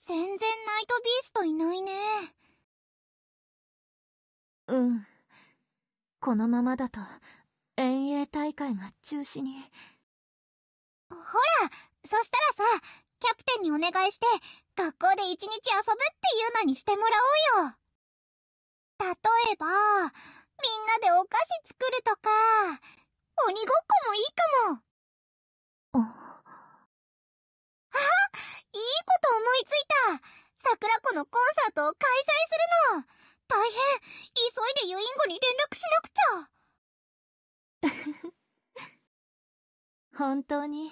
全然ナイトビーストいないね。うん。このままだと、遠泳大会が中止に。ほら、そしたらさ、キャプテンにお願いして、学校で一日遊ぶっていうのにしてもらおうよ。例えば、みんなでお菓子作るとか、鬼ごっこもいいかも。本当に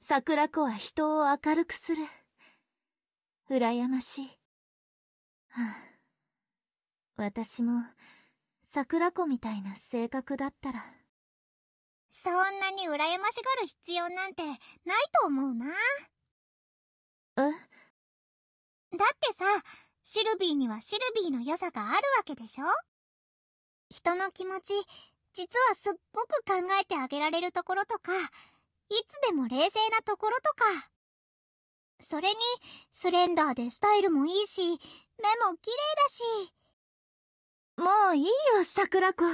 桜子は人を明るくする羨ましい、はあ、私も桜子みたいな性格だったらそんなに羨ましがる必要なんてないと思うなえだってさシルビーにはシルビーの良さがあるわけでしょ人の気持ち実はすっごく考えてあげられるところとか、いつでも冷静なところとか。それに、スレンダーでスタイルもいいし、目も綺麗だし。もういいよ、桜子。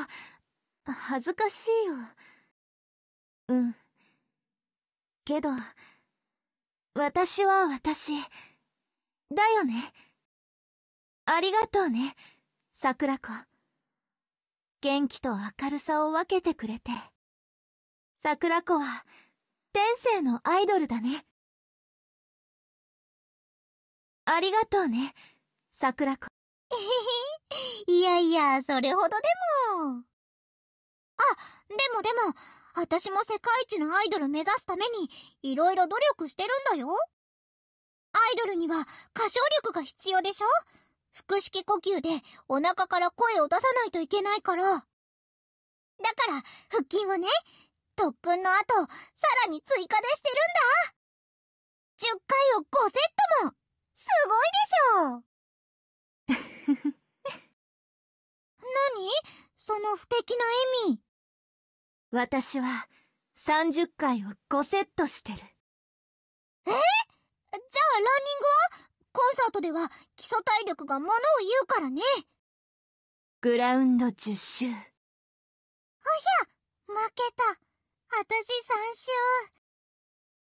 恥ずかしいよ。うん。けど、私は私。だよね。ありがとうね、桜子。元気と明るさを分けてくれて。桜子は天性のアイドルだね。ありがとうね、桜子。いやいや、それほどでも。あ、でもでも、私も世界一のアイドル目指すために、いろいろ努力してるんだよ。アイドルには歌唱力が必要でしょ腹式呼吸でお腹から声を出さないといけないから。だから腹筋をね、特訓の後、さらに追加でしてるんだ !10 回を5セットもすごいでしょ 何その不敵な意味。私は30回を5セットしてる。えじゃあランニングはコンサートでは基礎体力がものを言うからね。グラウンド10周。おや、負けた。あたし3周。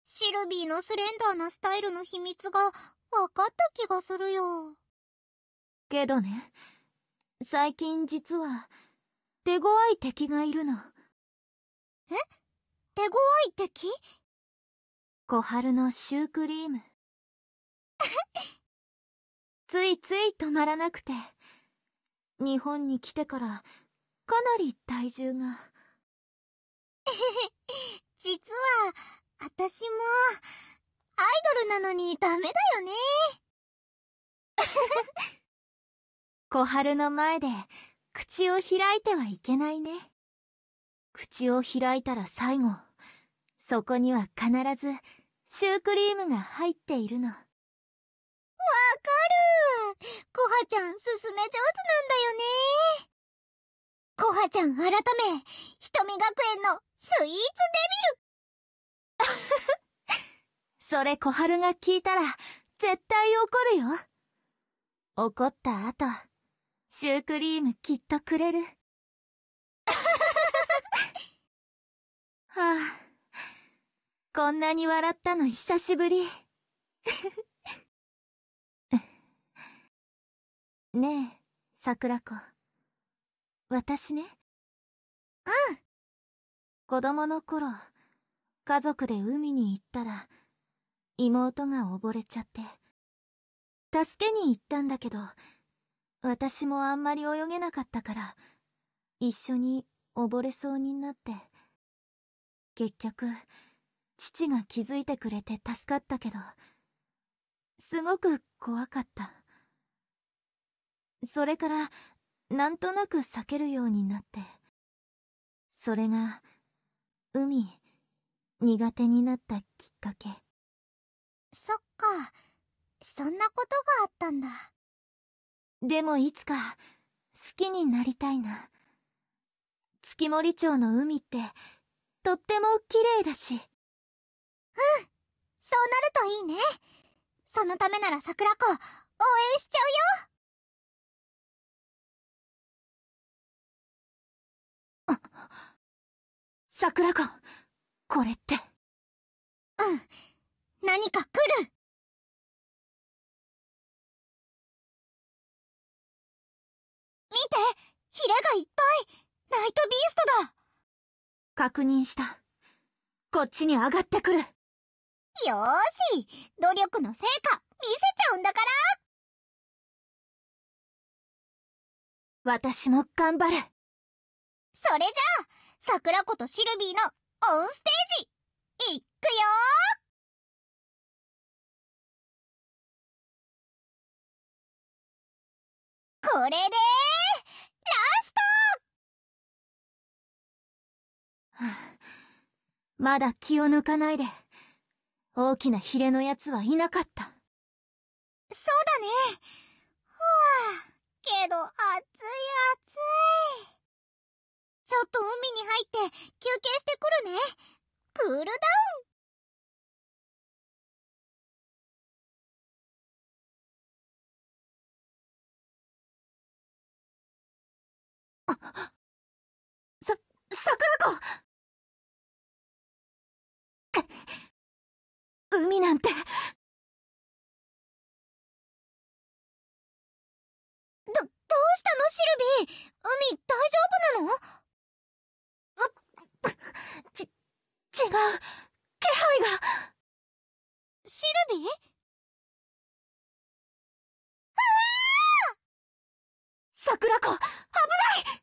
シルビーのスレンダーなスタイルの秘密が分かった気がするよ。けどね、最近実は、手強い敵がいるの。え手強い敵小春のシュークリーム。ついつい止まらなくて日本に来てからかなり体重が 実は私もアイドルなのにダメだよね 小春の前で口を開いてはいけないね口を開いたら最後そこには必ずシュークリームが入っているの。わかるコハちゃんすすめ上手なんだよねコハちゃん改め瞳学園のスイーツデビル それ小春が聞いたら絶対怒るよ怒った後シュークリームきっとくれる はあこんなに笑ったの久しぶりねえ、桜子。私ね。うん。子供の頃、家族で海に行ったら、妹が溺れちゃって。助けに行ったんだけど、私もあんまり泳げなかったから、一緒に溺れそうになって。結局、父が気づいてくれて助かったけど、すごく怖かった。それからなんとなく避けるようになってそれが海苦手になったきっかけそっかそんなことがあったんだでもいつか好きになりたいな月森町の海ってとっても綺麗だしうんそうなるといいねそのためなら桜子応援しちゃうよ桜子これってうん何か来る見てヒレがいっぱいナイトビーストだ確認したこっちに上がってくるよし努力の成果見せちゃうんだから私も頑張るそれじゃあ桜子とシルビーのオンステージいっくよこれでラスト、はあ、まだ気を抜かないで大きなヒレのやつはいなかったそうだねはあっと海に入って休憩してくるねクールダウンあさ桜子海なんてどうしたのシルビー海大丈夫なの ち、違う。気配が。シルビー桜子、危ない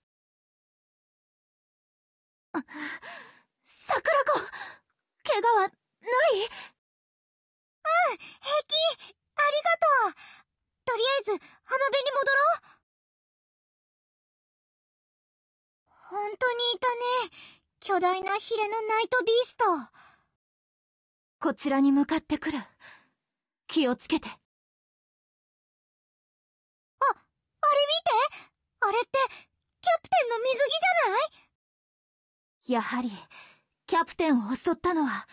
桜子、怪我はないうん、平気。ありがとう。とりあえず、浜辺に戻ろう。本当にいたね。巨大なヒレのナイトビーストこちらに向かってくる気をつけてああれ見てあれってキャプテンの水着じゃないやはりキャプテンを襲ったのは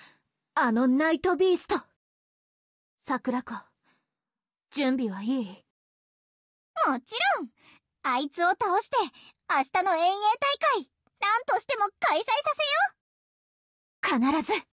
あのナイトビースト桜子準備はいいもちろんあいつを倒して明日の遠泳大会何としても開催させよう必ず